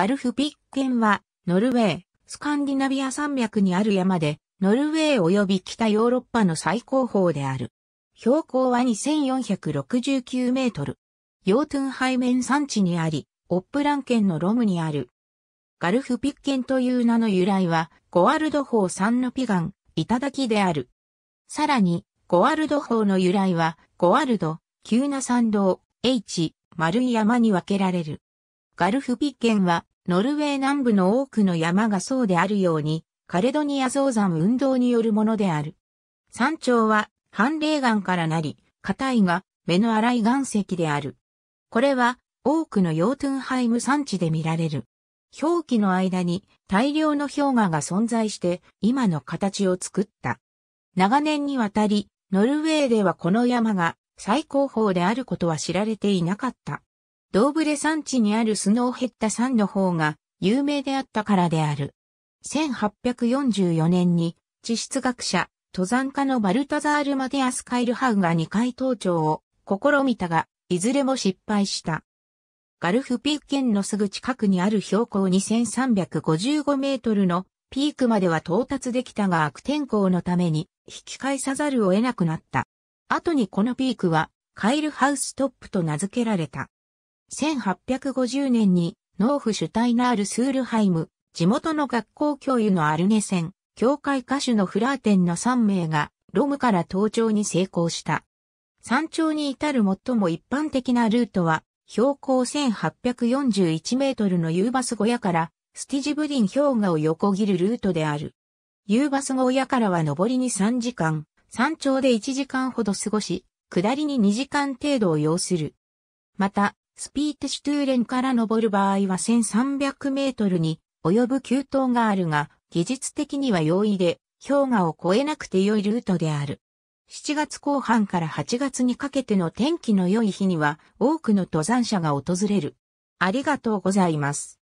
ガルフピッケンは、ノルウェー、スカンディナビア山脈にある山で、ノルウェー及び北ヨーロッパの最高峰である。標高は2469メートル。ヨートゥンハイメン山地にあり、オップラン県のロムにある。ガルフピッケンという名の由来は、ゴワルド法山のピガン、頂きである。さらに、ゴワルド法の由来は、ゴワルド、急な山道、H、丸い山に分けられる。ガルフピッケンは、ノルウェー南部の多くの山がそうであるように、カレドニア造山運動によるものである。山頂は、寒冷岩からなり、硬いが、目の粗い岩石である。これは、多くのヨートゥンハイム山地で見られる。表記の間に大量の氷河が存在して今の形を作った。長年にわたり、ノルウェーではこの山が最高峰であることは知られていなかった。ドーブレ山地にあるスノーヘッダ山の方が有名であったからである。1844年に地質学者、登山家のバルタザール・マティアス・カイルハウが2回登頂を試みたが、いずれも失敗した。ガルフピーク県のすぐ近くにある標高2355メートルのピークまでは到達できたが悪天候のために引き返さざるを得なくなった。後にこのピークはカイルハウストップと名付けられた。1850年に農夫シュタイナール・スールハイム、地元の学校教諭のアルネセン、教会歌手のフラーテンの3名がロムから登頂に成功した。山頂に至る最も一般的なルートは、標高1841メートルのユーバス小屋からスティジブリン氷河を横切るルートである。ユーバス小屋からは登りに3時間、山頂で1時間ほど過ごし、下りに2時間程度を要する。また、スピーテシュトゥーレンから登る場合は1300メートルに及ぶ急登があるが、技術的には容易で、氷河を越えなくて良いルートである。7月後半から8月にかけての天気の良い日には多くの登山者が訪れる。ありがとうございます。